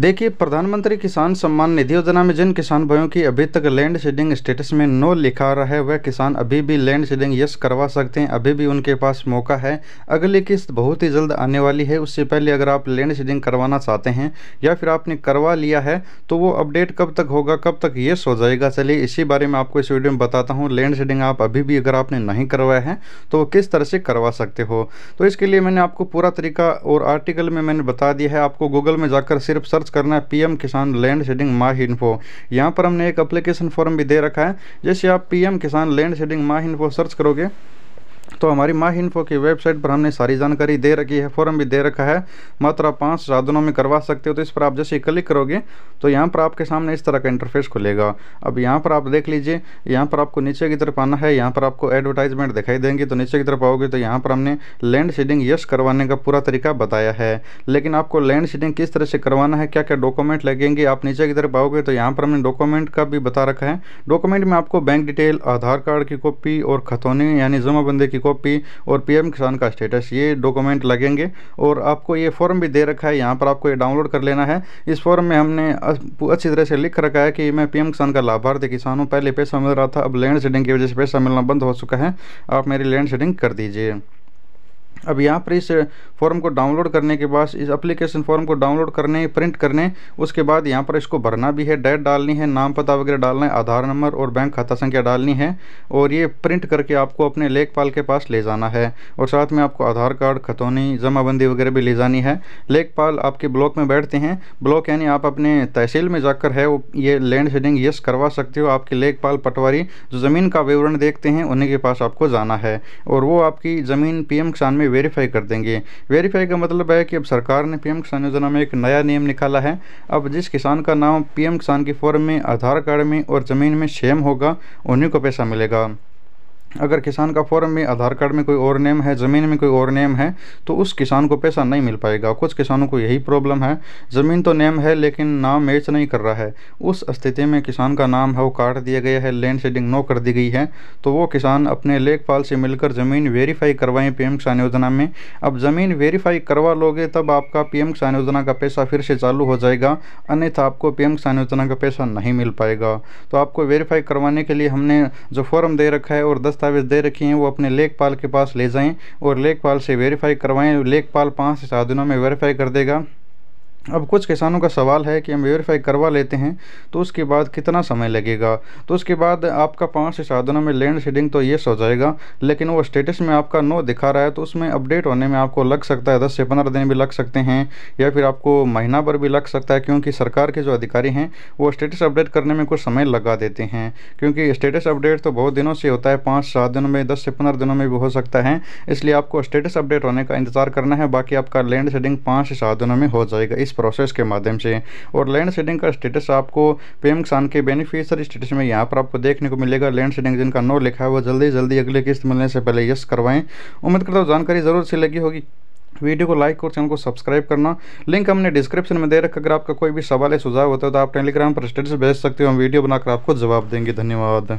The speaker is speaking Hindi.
देखिए प्रधानमंत्री किसान सम्मान निधि योजना में जिन किसान भाइयों की अभी तक लैंड शेडिंग स्टेटस में नो लिखा रहा है वह किसान अभी भी लैंड शेडिंग यस करवा सकते हैं अभी भी उनके पास मौका है अगली किस्त बहुत ही जल्द आने वाली है उससे पहले अगर आप लैंड शेडिंग करवाना चाहते हैं या फिर आपने करवा लिया है तो वो अपडेट कब तक होगा कब तक यस हो जाएगा चलिए इसी बारे में आपको इस वीडियो में बताता हूँ लैंड शेडिंग आप अभी भी अगर आपने नहीं करवाया है तो वो किस तरह से करवा सकते हो तो इसके लिए मैंने आपको पूरा तरीका और आर्टिकल में मैंने बता दिया है आपको गूगल में जाकर सिर्फ सर्च सर्च करना है पीएम किसान लैंड शेडिंग माह इन्फो यहाँ पर हमने एक अप्लीकेशन फॉर्म भी दे रखा है जैसे आप पीएम किसान लैंड शेडिंग माह इन्फो सर्च करोगे तो हमारी माह इन्फो की वेबसाइट पर हमने सारी जानकारी दे रखी है फॉर्म भी दे रखा है मात्र आप पाँच साधनों में करवा सकते हो तो इस पर आप जैसे क्लिक करोगे तो यहाँ पर आपके सामने इस तरह का इंटरफेस खुलेगा अब यहाँ पर आप देख लीजिए यहाँ पर आपको नीचे की तरफ आना है यहाँ पर आपको एडवर्टाइजमेंट दिखाई देंगी तो नीचे की तरफ आओगे तो यहाँ पर हमने लैंड शेडिंग यश करवाने का पूरा तरीका बताया है लेकिन आपको लैंड शेडिंग किस तरह से करवाना है क्या क्या डॉक्यूमेंट लगेंगे आप नीचे की तरफ आओगे तो यहाँ पर हमने डॉक्यूमेंट का भी बता रखा है डॉक्यूमेंट में आपको बैंक डिटेल आधार कार्ड की कॉपी और खतौनी यानी जमाबंदी की कॉपी और पीएम किसान का स्टेटस ये डॉक्यूमेंट लगेंगे और आपको ये फॉर्म भी दे रखा है यहाँ पर आपको ये डाउनलोड कर लेना है इस फॉर्म में हमने अच्छी तरह से लिख रखा है कि मैं पीएम किसान का लाभार्थी किसान हूँ पहले पैसा मिल रहा था अब लैंड शेडिंग की वजह से पैसा मिलना बंद हो चुका है आप मेरी लैंड शेडिंग कर दीजिए अब यहाँ पर इस फॉर्म को डाउनलोड करने के बाद इस एप्लीकेशन फॉर्म को डाउनलोड करने प्रिंट करने उसके बाद यहाँ पर इसको भरना भी है डेट डालनी है नाम पता वगैरह डालना है आधार नंबर और बैंक खाता संख्या डालनी है और ये प्रिंट करके आपको अपने लेखपाल के पास ले जाना है और साथ में आपको आधार कार्ड खतौनी जमाबंदी वगैरह भी ले जानी है लेखपाल आपके ब्लॉक में बैठते हैं ब्लॉक यानी आप अपने तहसील में जाकर है वो ये लैंड शेडिंग यस करवा सकते हो आपके लेखपाल पटवारी जो ज़मीन का विवरण देखते हैं उन्हीं के पास आपको जाना है और वो आपकी ज़मीन एम किसान में वेरीफाई कर देंगे वेरीफाई का मतलब है कि अब सरकार ने पीएम किसान योजना में एक नया नियम निकाला है अब जिस किसान का नाम पीएम किसान के फॉर्म में आधार कार्ड में और ज़मीन में सेम होगा उन्हीं को पैसा मिलेगा अगर किसान का फॉर्म में आधार कार्ड में कोई और नेम है ज़मीन में कोई और नेम है तो उस किसान को पैसा नहीं मिल पाएगा कुछ किसानों को यही प्रॉब्लम है ज़मीन तो नेम है लेकिन नाम मैच नहीं कर रहा है उस स्थिति में किसान का नाम है वो काट दिया गया है लैंड शेडिंग नो कर दी गई है तो वो किसान अपने लेखपाल से मिलकर ज़मीन वेरीफाई करवाएं पी एम किसान योजना में अब ज़मीन वेरीफाई करवा लोगे तब आपका पी एम किसान योजना का पैसा फिर से चालू हो जाएगा अन्यथा आपको पी एम किसान योजना का पैसा नहीं मिल पाएगा तो आपको वेरीफाई करवाने के लिए हमने जो फॉर्म दे रखा है और दस दस्तावेज दे रखी हैं वो अपने लेखपाल के पास ले जाएं और लेखपाल से वेरीफाई करवाएं लेखपाल पाँच से सात दिनों में वेरीफाई कर देगा अब कुछ किसानों का सवाल है कि हम वेरीफाई करवा लेते हैं तो उसके बाद कितना समय लगेगा तो उसके बाद आपका पाँच से सात दिनों में लैंड शेडिंग तो ये हो जाएगा लेकिन वो स्टेटस में आपका नो दिखा रहा है तो उसमें अपडेट होने में आपको लग सकता है दस से पंद्रह दिन भी लग सकते हैं या फिर आपको महीना भर भी लग सकता है क्योंकि सरकार के जो अधिकारी हैं वो स्टेटस अपडेट करने में कुछ समय लगा देते हैं क्योंकि स्टेटस अपडेट तो बहुत दिनों से होता है पाँच सात दिनों में दस से पंद्रह दिनों में भी हो सकता है इसलिए आपको स्टेटस अपडेट होने का इंतज़ार करना है बाकी आपका लैंड शेडिंग पाँच से सात दिनों में हो जाएगा इस प्रोसेस के माध्यम से और लैंड सेडिंग का स्टेटस आपको पीएम किसान के बेनिफिशियरी स्टेटस में यहाँ पर आपको देखने को मिलेगा लैंड सेडिंग जिनका नो लिखा है वो जल्दी जल्दी अगली किस्त मिलने से पहले यस करवाएं उम्मीद करता हूँ जानकारी जरूर से लगी होगी वीडियो को लाइक और चैनल को सब्सक्राइब करना लिंक हमने डिस्क्रिप्शन में दे रखा अगर आपका कोई भी सवाल या सुझाव होता है तो आप टेलीग्राम पर स्टेटस भेज सकते हो हम वीडियो बनाकर आपको जवाब देंगे धन्यवाद